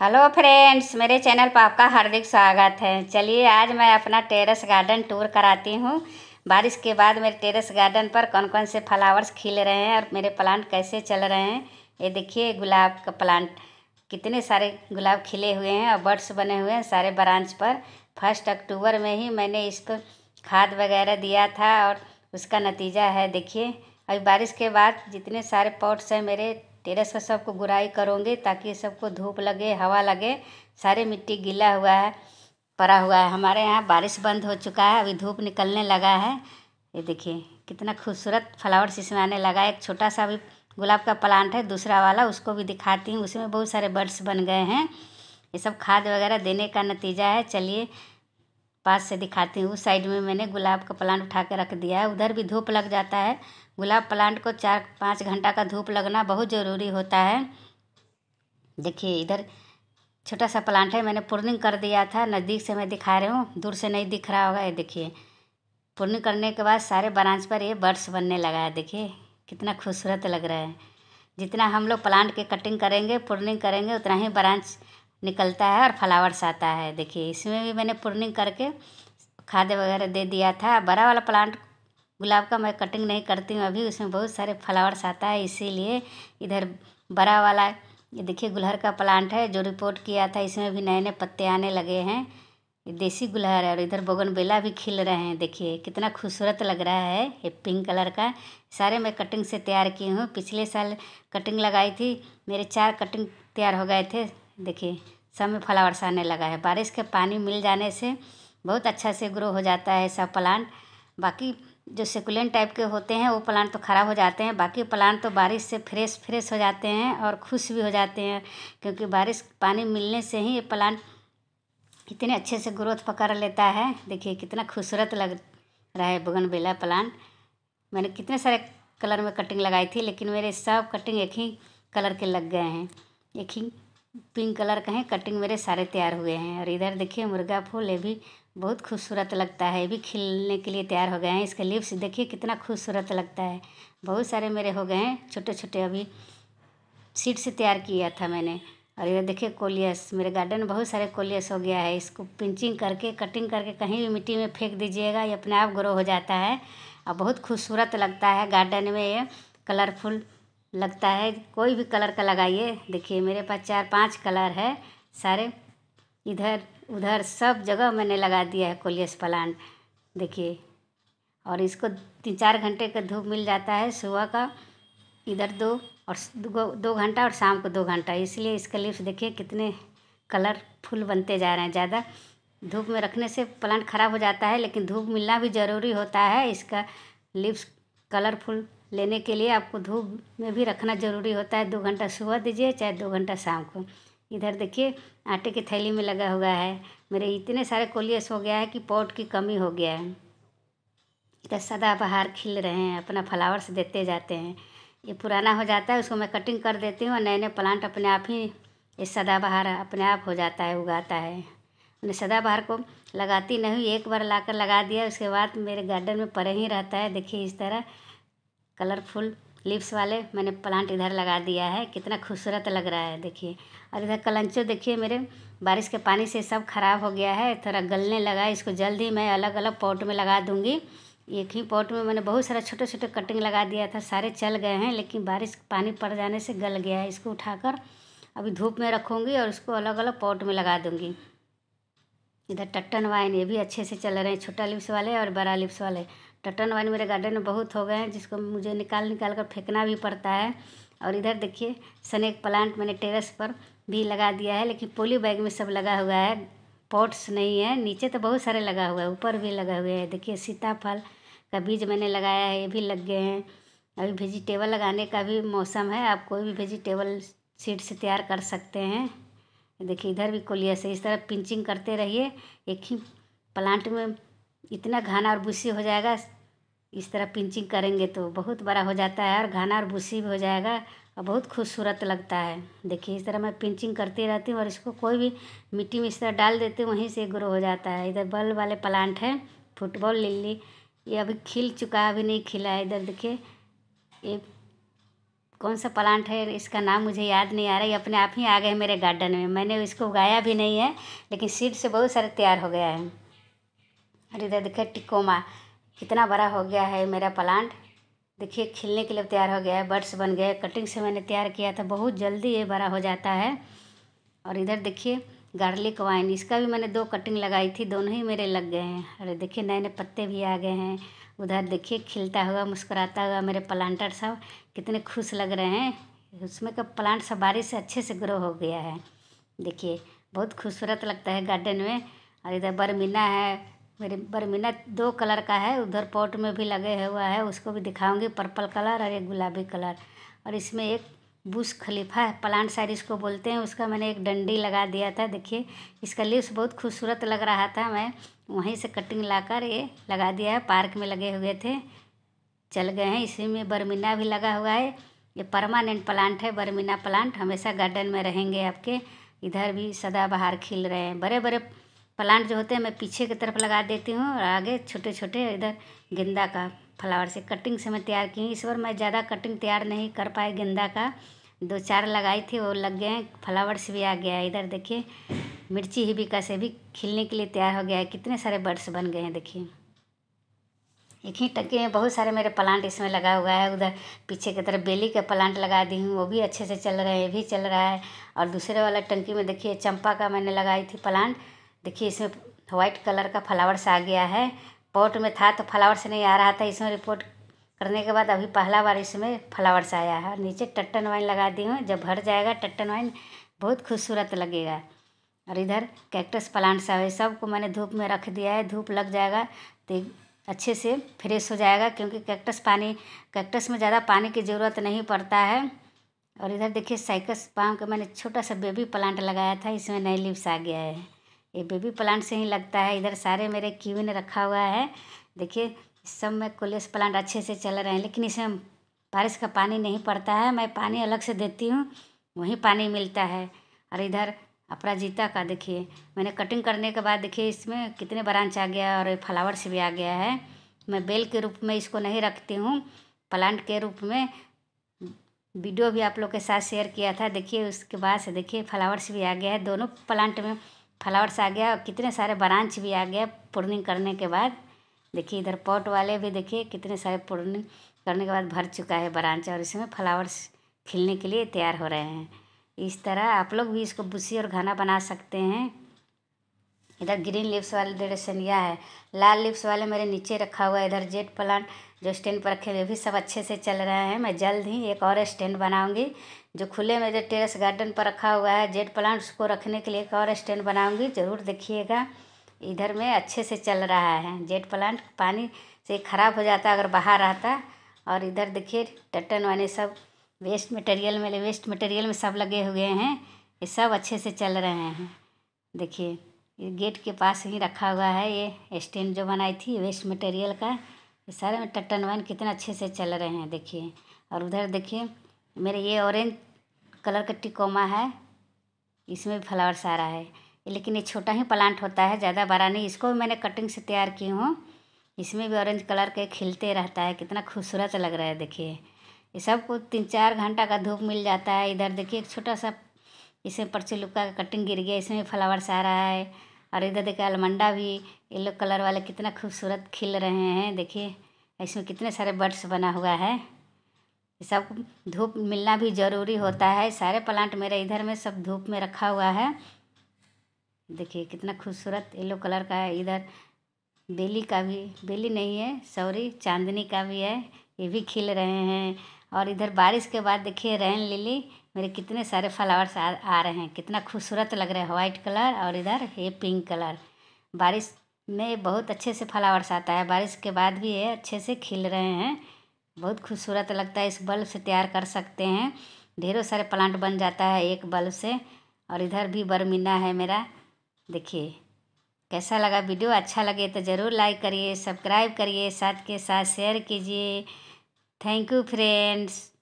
hello friends मेरे channel पर आपका हार्दिक स्वागत है चलिए आज मैं अपना टेरेस गार्डन टूर कराती हूँ बारिश के बाद मेरे टेरेस गार्डन पर कौन कौन से फ्लावर्स खिल रहे हैं और मेरे प्लांट कैसे चल रहे हैं ये देखिए गुलाब का प्लांट कितने सारे गुलाब खिले हुए हैं और बर्ड्स बने हुए हैं सारे ब्रांच पर फर्स्ट अक्टूबर में ही मैंने इसको खाद वगैरह दिया था और उसका नतीजा है देखिए अभी बारिश के बाद जितने सारे पॉट्स हैं मेरे टेरेस का सबको गुराई करूँगी ताकि सबको धूप लगे हवा लगे सारे मिट्टी गीला हुआ है पड़ा हुआ है हमारे यहाँ बारिश बंद हो चुका है अभी धूप निकलने लगा है ये देखिए कितना खूबसूरत फ्लावर आने लगा एक छोटा सा भी गुलाब का प्लांट है दूसरा वाला उसको भी दिखाती हूँ उसमें बहुत सारे बर्ड्स बन गए हैं ये सब खाद वगैरह देने का नतीजा है चलिए पास से दिखाती हूँ उस साइड में मैंने गुलाब का प्लांट उठा के रख दिया है उधर भी धूप लग जाता है गुलाब प्लांट को चार पाँच घंटा का धूप लगना बहुत ज़रूरी होता है देखिए इधर छोटा सा प्लांट है मैंने पुर्निंग कर दिया था नज़दीक से मैं दिखा रही हूँ दूर से नहीं दिख रहा होगा ये देखिए पुर्निंग करने के बाद सारे ब्रांच पर ये बर्ड्स बनने लगा है देखिए कितना खूबसूरत लग रहा है जितना हम लोग प्लांट की कटिंग करेंगे पुर्निंग करेंगे उतना ही ब्रांच निकलता है और फ्लावर्स आता है देखिए इसमें भी मैंने पुर्निंग करके खाद वगैरह दे दिया था बड़ा वाला प्लांट गुलाब का मैं कटिंग नहीं करती हूँ अभी उसमें बहुत सारे फ्लावर्स आता है इसीलिए इधर बड़ा वाला ये देखिए गुलहर का प्लांट है जो रिपोर्ट किया था इसमें भी नए नए पत्ते आने लगे हैं देसी गुलहर है और इधर बोगन बेला भी खिल रहे हैं देखिए कितना खूबसूरत लग रहा है ये पिंक कलर का सारे मैं कटिंग से तैयार की हूँ पिछले साल कटिंग लगाई थी मेरे चार कटिंग तैयार हो गए थे देखिए सब में फ्लावर्स आने लगा है बारिश के पानी मिल जाने से बहुत अच्छा से ग्रो हो जाता है सब प्लांट बाकी जो सेकुलेंट टाइप के होते हैं वो प्लांट तो खराब हो जाते हैं बाकी प्लांट तो बारिश से फ्रेश फ्रेश हो जाते हैं और खुश भी हो जाते हैं क्योंकि बारिश पानी मिलने से ही ये प्लांट इतने अच्छे से ग्रोथ पकड़ लेता है देखिए कितना खूबसूरत लग रहा है बेला प्लांट मैंने कितने सारे कलर में कटिंग लगाई थी लेकिन मेरे सब कटिंग एक ही कलर के लग गए हैं एक ही पिंक कलर का हैं कटिंग मेरे सारे तैयार हुए हैं और इधर देखिए मुर्गा फूल ये भी बहुत खूबसूरत लगता है ये भी खिलने के लिए तैयार हो गए हैं इसके लिप्स देखिए कितना खूबसूरत लगता है बहुत सारे मेरे हो गए हैं छोटे छोटे अभी सीड से तैयार किया था मैंने और ये देखिए कोलियस मेरे गार्डन में बहुत सारे कोलियस हो गया है इसको पिंचिंग करके कटिंग करके कहीं भी मिट्टी में फेंक दीजिएगा ये अपने आप ग्रो हो जाता है और बहुत खूबसूरत लगता है गार्डन में ये कलरफुल लगता है कोई भी कलर का लगाइए देखिए मेरे पास चार पाँच कलर है सारे इधर उधर सब जगह मैंने लगा दिया है कोलियस प्लांट देखिए और इसको तीन चार घंटे का धूप मिल जाता है सुबह का इधर दो और दो घंटा और शाम को दो घंटा इसलिए इसका लिप्स देखिए कितने कलरफुल बनते जा रहे हैं ज़्यादा धूप में रखने से प्लांट ख़राब हो जाता है लेकिन धूप मिलना भी ज़रूरी होता है इसका लिप्स कलरफुल लेने के लिए आपको धूप में भी रखना ज़रूरी होता है दो घंटा सुबह दीजिए चाहे दो घंटा शाम को इधर देखिए आटे की थैली में लगा हुआ है मेरे इतने सारे कोलियस हो गया है कि पॉट की कमी हो गया है इधर सदाबहार खिल रहे हैं अपना फ्लावर्स देते जाते हैं ये पुराना हो जाता है उसको मैं कटिंग कर देती हूँ और नए नए प्लांट अपने आप ही ये सदाबहार अपने आप हो जाता है उगाता है मैंने सदाबहार को लगाती नहीं एक बार लाकर लगा दिया उसके बाद मेरे गार्डन में पड़े ही रहता है देखिए इस तरह कलरफुल लिप्स वाले मैंने प्लांट इधर लगा दिया है कितना खूबसूरत लग रहा है देखिए और इधर कलंचो देखिए मेरे बारिश के पानी से सब खराब हो गया है थोड़ा गलने लगा है इसको जल्द ही मैं अलग अलग पॉट में लगा दूँगी एक ही पॉट में मैंने बहुत सारा छोटे छोटे कटिंग लगा दिया था सारे चल गए हैं लेकिन बारिश पानी पड़ जाने से गल गया है इसको उठाकर अभी धूप में रखूँगी और उसको अलग अलग पॉट में लगा दूँगी इधर टट्टन वाइन ये भी अच्छे से चल रहे हैं छोटा लिप्स वाले और बड़ा लिप्स वाले टटन वाइन मेरे गार्डन में बहुत हो गए हैं जिसको मुझे निकाल निकाल कर फेंकना भी पड़ता है और इधर देखिए सनेक प्लांट मैंने टेरेस पर भी लगा दिया है लेकिन पोली बैग में सब लगा हुआ है पॉट्स नहीं है नीचे तो बहुत सारे लगा हुआ है ऊपर भी लगा हुआ है देखिए सीताफल का बीज मैंने लगाया है ये भी लग गए हैं अभी वेजिटेबल लगाने का भी मौसम है आप कोई भी वेजिटेबल सीड से तैयार कर सकते हैं देखिए इधर भी कोलिया से इस तरह पिंचिंग करते रहिए एक ही प्लांट में इतना घाना और बुसी हो जाएगा इस तरह पिंचिंग करेंगे तो बहुत बड़ा हो जाता है और घाना और भूसी भी हो जाएगा और बहुत खूबसूरत लगता है देखिए इस तरह मैं पिंचिंग करती रहती हूँ और इसको कोई भी मिट्टी में इस तरह डाल देती हूँ वहीं से ग्रो हो जाता है इधर बल वाले प्लांट है फुटबॉल लिल्ली ये अभी खिल चुका है अभी नहीं खिला है इधर देखिए ये कौन सा प्लांट है इसका नाम मुझे याद नहीं आ रहा है अपने आप ही आ गए मेरे गार्डन में मैंने इसको उगाया भी नहीं है लेकिन सीड से बहुत सारे तैयार हो गया है और इधर देखिए टिकोमा कितना बड़ा हो गया है मेरा प्लांट देखिए खिलने के लिए तैयार हो गया है बर्ड्स बन गए कटिंग से मैंने तैयार किया था बहुत जल्दी ये बड़ा हो जाता है और इधर देखिए गार्लिक वाइन इसका भी मैंने दो कटिंग लगाई थी दोनों ही मेरे लग गए हैं अरे देखिए नए नए पत्ते भी आ गए हैं उधर देखिए खिलता हुआ मुस्कुराता हुआ मेरे प्लांटर सब कितने खुश लग रहे हैं उसमें का प्लांट सब बारिश से अच्छे से ग्रो हो गया है देखिए बहुत खूबसूरत लगता है गार्डन में और इधर बरमीना है मेरे बरमीना दो कलर का है उधर पॉट में भी लगे हुआ है उसको भी दिखाऊंगी पर्पल कलर और एक गुलाबी कलर और इसमें एक बुश खलीफा है प्लांट साइड इसको बोलते हैं उसका मैंने एक डंडी लगा दिया था देखिए इसका लिप्स बहुत खूबसूरत लग रहा था मैं वहीं से कटिंग लाकर ये लगा दिया है पार्क में लगे हुए थे चल गए हैं इसी में बरमीना भी लगा हुआ है ये परमानेंट प्लांट है बरमीना प्लांट हमेशा गार्डन में रहेंगे आपके इधर भी सदाबहार खिल रहे हैं बड़े बड़े प्लांट जो होते हैं मैं पीछे की तरफ लगा देती हूँ और आगे छोटे छोटे इधर गेंदा का फ्लावर से कटिंग से मैं तैयार की इस बार मैं ज़्यादा कटिंग तैयार नहीं कर पाई गेंदा का दो चार लगाई थी वो लग गए फ्लावर्स भी आ गया है इधर देखिए मिर्ची ही भी कैसे भी खिलने के लिए तैयार हो गया है कितने सारे बर्ड्स बन गए हैं देखिए एक ही टंकी में बहुत सारे मेरे प्लांट इसमें लगा हुआ है उधर पीछे की तरफ बेली का प्लांट लगा दी हूँ वो भी अच्छे से चल रहे हैं ये भी चल रहा है और दूसरे वाला टंकी में देखिए चंपा का मैंने लगाई थी प्लांट देखिए इसमें वाइट कलर का फ्लावर्स आ गया है पॉट में था तो फ्लावर्स नहीं आ रहा था इसमें रिपोर्ट करने के बाद अभी पहला बार इसमें फ्लावर्स आया है नीचे टट्टन वाइन लगा दी हूँ जब भर जाएगा टट्टन वाइन बहुत खूबसूरत लगेगा और इधर कैक्टस प्लांट्स है सबको मैंने धूप में रख दिया है धूप लग जाएगा तो अच्छे से फ्रेश हो जाएगा क्योंकि कैक्टस पानी कैक्टस में ज़्यादा पानी की ज़रूरत नहीं पड़ता है और इधर देखिए साइकस पाम का मैंने छोटा सा बेबी प्लांट लगाया था इसमें नए लिप्स आ गया है ये बेबी प्लांट से ही लगता है इधर सारे मेरे कीवी ने रखा हुआ है देखिए सब में कोलेस प्लांट अच्छे से चल रहे हैं लेकिन इसमें बारिश का पानी नहीं पड़ता है मैं पानी अलग से देती हूँ वहीं पानी मिलता है और इधर अपराजिता का देखिए मैंने कटिंग करने के बाद देखिए इसमें कितने ब्रांच आ गया और फ्लावर्स भी आ गया है मैं बेल के रूप में इसको नहीं रखती हूँ प्लांट के रूप में वीडियो भी आप लोग के साथ शेयर किया था देखिए उसके बाद से देखिए फ्लावर्स भी आ गया है दोनों प्लांट में फ्लावर्स आ गया कितने सारे ब्रांच भी आ गया पुर्निंग करने के बाद देखिए इधर पॉट वाले भी देखिए कितने सारे पुर्निंग करने के बाद भर चुका है ब्रांच और इसमें फ्लावर्स खिलने के लिए तैयार हो रहे हैं इस तरह आप लोग भी इसको बुसी और घना बना सकते हैं इधर ग्रीन लिप्स वाले यह है लाल लिप्स वाले मेरे नीचे रखा हुआ है इधर जेट प्लांट जो स्टैंड पर रखे हुए भी सब अच्छे से चल रहे हैं मैं जल्द ही एक और स्टैंड बनाऊंगी जो खुले में जो टेरेस गार्डन पर रखा हुआ है जेट प्लांट उसको रखने के लिए एक और स्टैंड बनाऊंगी ज़रूर देखिएगा इधर में अच्छे से चल रहा है जेट प्लांट पानी से ख़राब हो जाता अगर बाहर रहता और इधर देखिए टटन वाले सब वेस्ट मटेरियल में वेस्ट मटेरियल में सब लगे हुए हैं ये सब अच्छे से चल रहे हैं देखिए ये गेट के पास ही रखा हुआ है ये स्टैंड जो बनाई थी वेस्ट मटेरियल का ये सारे में टट्टन वन कितना अच्छे से चल रहे हैं देखिए और उधर देखिए मेरे ये ऑरेंज कलर का टिकोमा है इसमें भी फ्लावर्स आ रहा है लेकिन ये छोटा ही प्लांट होता है ज़्यादा बड़ा नहीं इसको भी मैंने कटिंग से तैयार की हूँ इसमें भी ऑरेंज कलर के खिलते रहता है कितना खूबसूरत लग रहा है देखिए ये सबको तीन चार घंटा का धूप मिल जाता है इधर देखिए एक छोटा सा इसमें परचुलुका का कटिंग गिर गया इसमें फ्लावर्स आ रहा है और इधर देखिए अलमंडा भी येलो कलर वाले कितना खूबसूरत खिल रहे हैं देखिए इसमें कितने सारे बर्ड्स बना हुआ है सब धूप मिलना भी ज़रूरी होता है सारे प्लांट मेरे इधर में सब धूप में रखा हुआ है देखिए कितना खूबसूरत येलो कलर का है इधर बेली का भी बेली नहीं है सॉरी चांदनी का भी है ये भी खिल रहे हैं और इधर बारिश के बाद देखिए रैन लिली मेरे कितने सारे फ्लावर्स आ, आ रहे हैं कितना खूबसूरत लग रहा है वाइट कलर और इधर ये पिंक कलर बारिश में बहुत अच्छे से फ्लावर्स आता है बारिश के बाद भी ये अच्छे से खिल रहे हैं बहुत खूबसूरत लगता है इस बल्ब से तैयार कर सकते हैं ढेरों सारे प्लांट बन जाता है एक बल्ब से और इधर भी बरमीना है मेरा देखिए कैसा लगा वीडियो अच्छा लगे तो ज़रूर लाइक करिए सब्सक्राइब करिए साथ के साथ शेयर कीजिए थैंक यू फ्रेंड्स